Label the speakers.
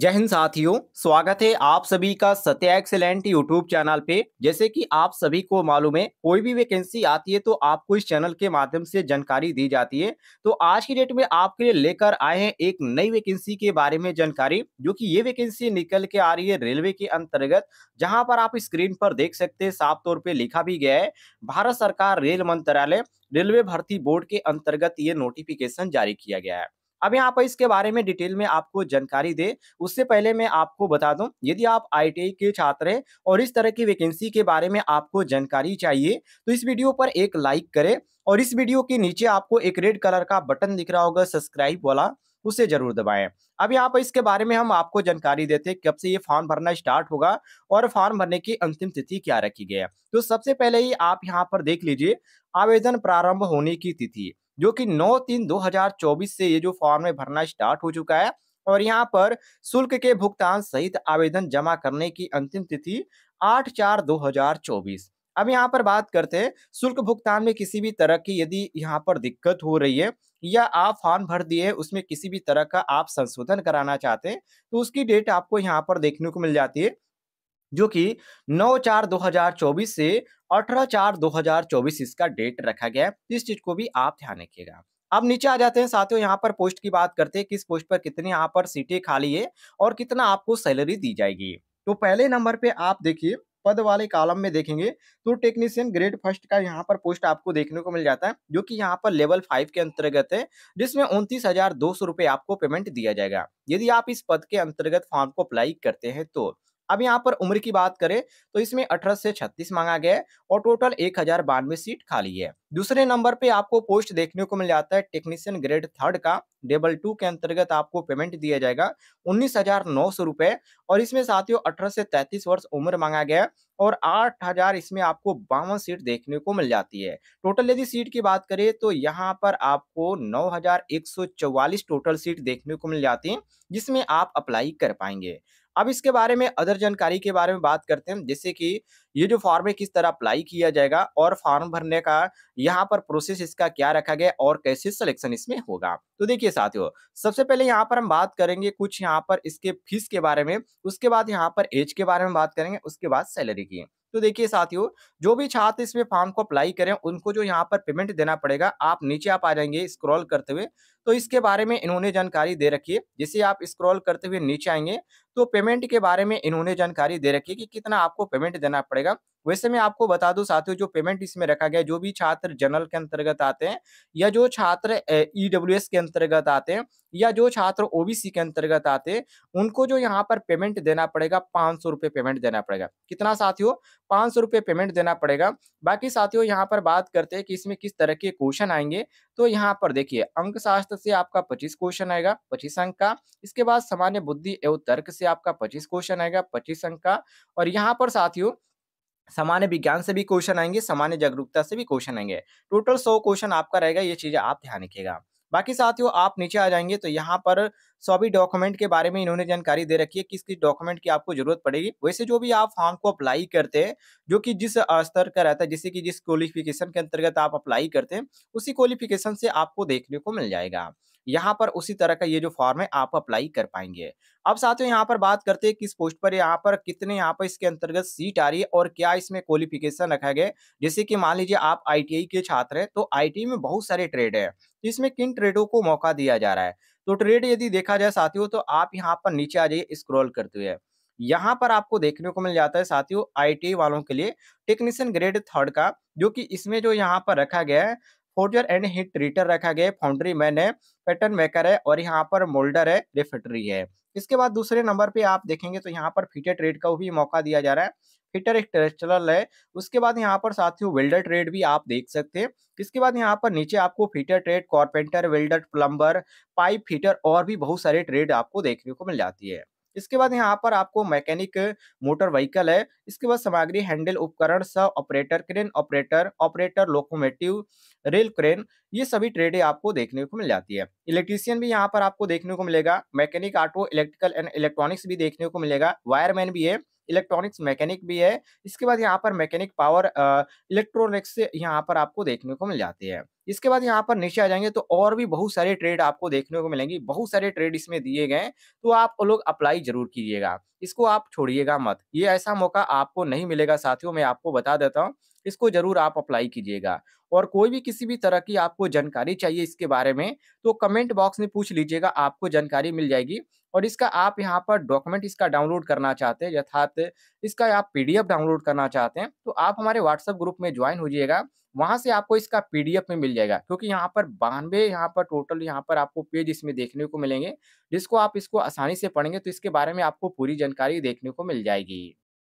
Speaker 1: जय हिंद साथियों स्वागत है आप सभी का सत्या एक्सेलेंट यूट्यूब चैनल पे जैसे कि आप सभी को मालूम है कोई भी वैकेंसी आती है तो आपको इस चैनल के माध्यम से जानकारी दी जाती है तो आज की डेट में आपके लिए लेकर आए हैं एक नई वैकेंसी के बारे में जानकारी जो कि ये वैकेंसी निकल के आ रही है रेलवे के अंतर्गत जहाँ पर आप स्क्रीन पर देख सकते हैं साफ तौर पर लिखा भी गया है भारत सरकार रेल मंत्रालय रेलवे भर्ती बोर्ड के अंतर्गत ये नोटिफिकेशन जारी किया गया है अब यहाँ पर इसके बारे में डिटेल में आपको जानकारी दे उससे पहले मैं आपको बता दूं यदि आप आई के छात्र हैं और इस तरह की वैकेंसी के बारे में आपको जानकारी चाहिए तो इस वीडियो पर एक लाइक करें और इस वीडियो के नीचे आपको एक रेड कलर का बटन दिख रहा होगा सब्सक्राइब वाला उसे जरूर दबाएं अब यहाँ पर इसके बारे में हम आपको जानकारी देते हैं कब से ये फॉर्म भरना स्टार्ट होगा और फॉर्म भरने की अंतिम तिथि क्या रखी गई है तो सबसे पहले ही आप यहाँ पर देख लीजिए आवेदन प्रारंभ होने की तिथि जो कि 9 तीन 2024 से ये जो फॉर्म है भरना स्टार्ट हो चुका है और यहाँ पर शुल्क के भुगतान सहित आवेदन जमा करने की अंतिम तिथि आठ चार दो हजार चौबीस अब यहाँ पर बात करते हैं शुल्क भुगतान में किसी भी तरह की यदि यहाँ पर दिक्कत हो रही है या आप फॉर्म भर दिए उसमें किसी भी तरह का आप संशोधन कराना चाहते हैं तो उसकी डेट आपको यहाँ पर देखने को मिल जाती है जो कि 9 चार 2024 से 18 चार 2024 इसका डेट रखा गया है तो इस चीज को भी आप ध्यान रखिएगा अब नीचे आ जाते हैं साथियों यहाँ पर पोस्ट की बात करते हैं किस पोस्ट पर कितनी यहाँ पर सीटें खाली है और कितना आपको सैलरी दी जाएगी तो पहले नंबर पे आप देखिए पद वाले कॉलम में देखेंगे तो टेक्नीशियन ग्रेड फर्स्ट का यहाँ पर पोस्ट आपको देखने को मिल जाता है जो कि यहाँ पर लेवल फाइव के अंतर्गत है जिसमें उनतीस हजार दो सौ रुपये आपको पेमेंट दिया जाएगा यदि आप इस पद के अंतर्गत फॉर्म को अप्लाई करते हैं तो अब यहाँ पर उम्र की बात करें तो इसमें अठारह से छत्तीस मांगा गया है और टोटल एक हजार बानवे सीट खाली है दूसरे नंबर पे आपको पोस्ट देखने को मिल जाता है टेक्नीशियन ग्रेड थर्ड का डेबल टू के अंतर्गत आपको पेमेंट दिया जाएगा उन्नीस हजार नौ सौ रुपए और इसमें साथियों अठारह से तैतीस वर्ष उम्र मांगा गया है और आठ हजार इसमें आपको बावन सीट देखने को मिल जाती है टोटल यदि सीट की बात करें तो यहाँ पर आपको नौ हजार एक सौ चौवालीस टोटल सीट देखने को मिल जाती है जिसमें आप अप्लाई कर पाएंगे अब इसके बारे में अदर जानकारी के बारे में बात करते हैं जैसे कि ये जो फॉर्म है किस तरह अप्लाई किया जाएगा और फॉर्म भरने का यहाँ पर प्रोसेस इसका क्या रखा गया और कैसे सिलेक्शन इसमें होगा तो देखिए साथियों सबसे पहले यहाँ पर हम बात करेंगे कुछ यहाँ पर इसके फीस के बारे में उसके बाद यहाँ पर एज के बारे में बात करेंगे उसके बाद सैलरी की तो देखिए साथियों जो भी छात्र इसमें फॉर्म को अप्लाई करें उनको जो यहाँ पर पेमेंट देना पड़ेगा आप नीचे आप आ जाएंगे स्क्रॉल करते हुए तो इसके बारे में इन्होंने जानकारी दे रखी है जिसे आप स्क्रॉल करते हुए नीचे आएंगे तो पेमेंट के बारे में इन्होंने जानकारी दे रखी है कि कितना आपको पेमेंट देना पड़ेगा वैसे मैं आपको बता दूं साथियों जो पेमेंट इसमें रखा गया जो भी छात्र जनरल के अंतर्गत आते हैं या जो छात्र ई e के अंतर्गत आते हैं या जो छात्र ओबीसी के अंतर्गत आते हैं उनको जो यहाँ पर पेमेंट देना पड़ेगा पाँच सौ पेमेंट देना पड़ेगा कितना साथियों पाँच सौ रुपये पेमेंट देना पड़ेगा बाकी साथियों यहाँ पर बात करते हैं कि इसमें किस तरह के क्वेश्चन आएंगे तो यहाँ पर देखिए अंक शास्त्र से आपका पच्चीस क्वेश्चन आएगा पच्चीस अंक का इसके बाद सामान्य बुद्धि एवं तर्क से आपका पच्चीस क्वेश्चन आएगा पच्चीस अंक का और यहाँ पर साथियों सामान्य विज्ञान से भी क्वेश्चन आएंगे सामान्य जागरूकता से भी क्वेश्चन आएंगे टोटल सौ क्वेश्चन आपका रहेगा ये चीजें आप ध्यान रखिएगा बाकी साथियों आप नीचे आ जाएंगे तो यहाँ पर सभी डॉक्यूमेंट के बारे में इन्होंने जानकारी दे रखी है किस किस डॉक्यूमेंट की आपको जरूरत पड़ेगी वैसे जो भी आप फॉर्म को अप्लाई करते हैं जो कि जिस स्तर का रहता है जैसे कि जिस क्वालिफिकेशन के अंतर्गत आप अप्लाई करते हैं उसी क्वालिफिकेशन से आपको देखने को मिल जाएगा यहाँ पर उसी तरह का ये जो फॉर्म है आप अप्लाई कर पाएंगे अब साथियों यहाँ पर बात करते हैं किस पोस्ट पर यहाँ पर कितने यहाँ पर इसके अंतर्गत सीट आ रही है और क्या इसमें क्वालिफिकेशन रखा गया जैसे कि मान लीजिए आप आईटीआई के छात्र हैं तो आईटीआई में बहुत सारे ट्रेड है तो इसमें किन ट्रेडों को मौका दिया जा रहा है तो ट्रेड यदि देखा जाए साथियों तो आप यहाँ पर नीचे आ जाइए स्क्रॉल करते हुए यहाँ पर आपको देखने को मिल जाता है साथियों आई वालों के लिए टेक्नीशियन ग्रेड थर्ड का जो कि इसमें जो यहाँ पर रखा गया है फोर्जर एंड हिट रिटर रखा गया फाउंड्री मैन है पैटर्न मेकर है और यहाँ पर मोल्डर है रिफिटरी है इसके बाद दूसरे नंबर पे आप देखेंगे तो यहाँ पर फिटर ट्रेड का भी मौका दिया जा रहा है फिटर एक टेरेस्ट्रल है उसके बाद यहाँ पर साथियों वेल्डर ट्रेड भी आप देख सकते हैं इसके बाद यहाँ पर नीचे आपको fitter trade carpenter welder plumber pipe fitter और भी बहुत सारे ट्रेड आपको देखने को मिल जाती है इसके बाद यहाँ पर आपको मैकेनिक मोटर व्हीकल है इसके बाद सामग्री हैंडल उपकरण स operator crane operator operator locomotive rail crane ये सभी ट्रेडें आपको देखने को मिल जाती है इलेक्ट्रीशियन भी यहाँ पर आपको देखने को मिलेगा mechanic auto electrical and electronics भी देखने को मिलेगा वायरमैन भी है इलेक्ट्रॉनिक्स मैकेनिक भी है इसके बाद यहाँ पर मैकेनिक पावर इलेक्ट्रॉनिक्स यहाँ पर आपको देखने को मिल जाती है इसके बाद यहाँ पर नीचे आ जाएंगे तो और भी बहुत सारे ट्रेड आपको देखने को मिलेंगी बहुत सारे ट्रेड इसमें दिए गए तो आप लोग अप्लाई जरूर कीजिएगा इसको आप छोड़िएगा मत ये ऐसा मौका आपको नहीं मिलेगा साथियों मैं आपको बता देता हूँ इसको जरूर आप अप्लाई कीजिएगा और कोई भी किसी भी तरह की आपको जानकारी चाहिए इसके बारे में तो कमेंट बॉक्स में पूछ लीजिएगा आपको जानकारी मिल जाएगी और इसका आप यहाँ पर डॉक्यूमेंट इसका डाउनलोड करना चाहते हैं यथार्थ इसका आप पीडीएफ डाउनलोड करना चाहते हैं तो आप हमारे व्हाट्सएप ग्रुप में ज्वाइन हो जाइएगा वहां से आपको इसका पीडीएफ में मिल जाएगा क्योंकि यहाँ पर बानवे यहाँ पर टोटल यहाँ पर आपको पेज इसमें देखने को मिलेंगे जिसको आप इसको आसानी से पढ़ेंगे तो इसके बारे में आपको पूरी जानकारी देखने को मिल जाएगी